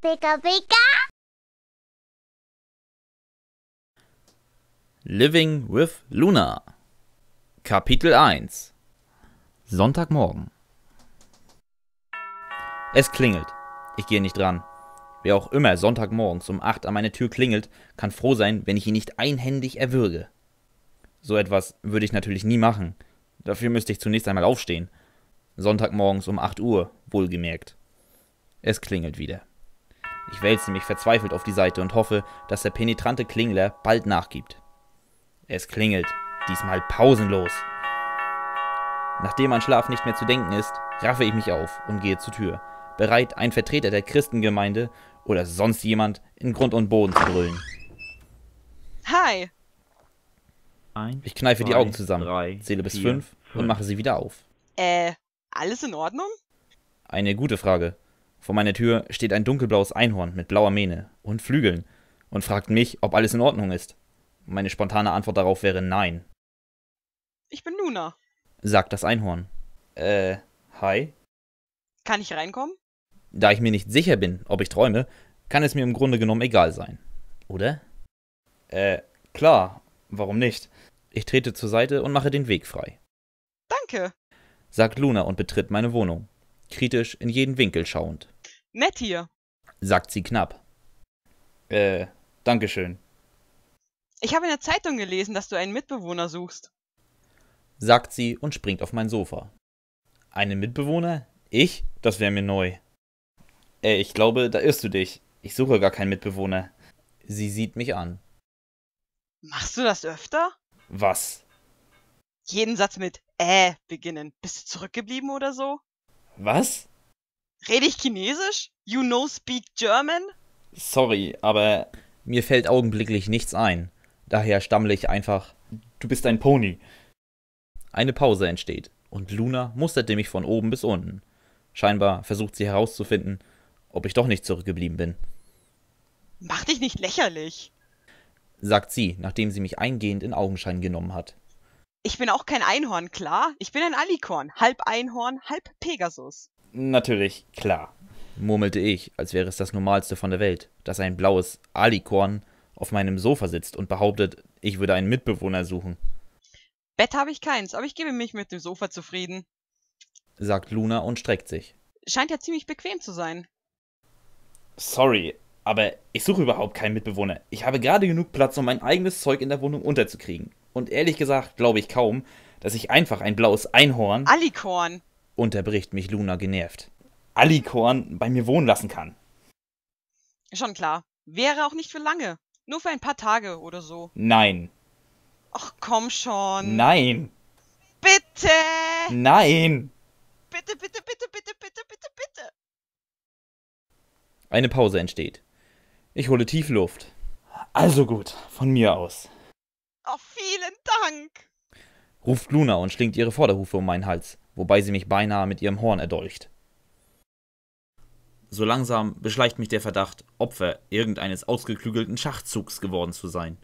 Pika Pika. Living with Luna. Kapitel 1. Sonntagmorgen. Es klingelt. Ich gehe nicht dran. Wer auch immer Sonntagmorgens um 8 an meine Tür klingelt, kann froh sein, wenn ich ihn nicht einhändig erwürge. So etwas würde ich natürlich nie machen. Dafür müsste ich zunächst einmal aufstehen. Sonntagmorgens um 8 Uhr, wohlgemerkt. Es klingelt wieder. Ich wälze mich verzweifelt auf die Seite und hoffe, dass der penetrante Klingler bald nachgibt. Es klingelt, diesmal pausenlos. Nachdem an Schlaf nicht mehr zu denken ist, raffe ich mich auf und gehe zur Tür, bereit, einen Vertreter der Christengemeinde oder sonst jemand in Grund und Boden zu brüllen. Hi! Ich kneife die Augen zusammen, drei, zähle bis vier, fünf und mache sie wieder auf. Äh, alles in Ordnung? Eine gute Frage. Vor meiner Tür steht ein dunkelblaues Einhorn mit blauer Mähne und Flügeln und fragt mich, ob alles in Ordnung ist. Meine spontane Antwort darauf wäre nein. Ich bin Luna, sagt das Einhorn. Äh, hi? Kann ich reinkommen? Da ich mir nicht sicher bin, ob ich träume, kann es mir im Grunde genommen egal sein. Oder? Äh, klar, warum nicht? Ich trete zur Seite und mache den Weg frei. Danke, sagt Luna und betritt meine Wohnung kritisch in jeden Winkel schauend. Nett hier, sagt sie knapp. Äh, Dankeschön. Ich habe in der Zeitung gelesen, dass du einen Mitbewohner suchst, sagt sie und springt auf mein Sofa. Einen Mitbewohner? Ich? Das wäre mir neu. Äh, ich glaube, da irrst du dich. Ich suche gar keinen Mitbewohner. Sie sieht mich an. Machst du das öfter? Was? Jeden Satz mit äh beginnen. Bist du zurückgeblieben oder so? Was? Rede ich Chinesisch? You know speak German? Sorry, aber mir fällt augenblicklich nichts ein. Daher stammle ich einfach. Du bist ein Pony. Eine Pause entsteht und Luna musterte mich von oben bis unten. Scheinbar versucht sie herauszufinden, ob ich doch nicht zurückgeblieben bin. Mach dich nicht lächerlich, sagt sie, nachdem sie mich eingehend in Augenschein genommen hat ich bin auch kein Einhorn, klar. Ich bin ein Alikorn. Halb Einhorn, halb Pegasus. Natürlich, klar, murmelte ich, als wäre es das Normalste von der Welt, dass ein blaues Alikorn auf meinem Sofa sitzt und behauptet, ich würde einen Mitbewohner suchen. Bett habe ich keins, aber ich gebe mich mit dem Sofa zufrieden, sagt Luna und streckt sich. Scheint ja ziemlich bequem zu sein. Sorry, aber ich suche überhaupt keinen Mitbewohner. Ich habe gerade genug Platz, um mein eigenes Zeug in der Wohnung unterzukriegen und ehrlich gesagt glaube ich kaum, dass ich einfach ein blaues Einhorn. Alikorn! unterbricht mich Luna genervt. Alikorn bei mir wohnen lassen kann. Schon klar. Wäre auch nicht für lange. Nur für ein paar Tage oder so. Nein. Ach komm schon. Nein. Bitte. Nein. Bitte, bitte, bitte, bitte, bitte, bitte, bitte. Eine Pause entsteht. Ich hole tief Luft. Also gut, von mir aus. Auf Dank! ruft Luna und schlingt ihre Vorderhufe um meinen Hals, wobei sie mich beinahe mit ihrem Horn erdolcht. So langsam beschleicht mich der Verdacht, Opfer irgendeines ausgeklügelten Schachzugs geworden zu sein.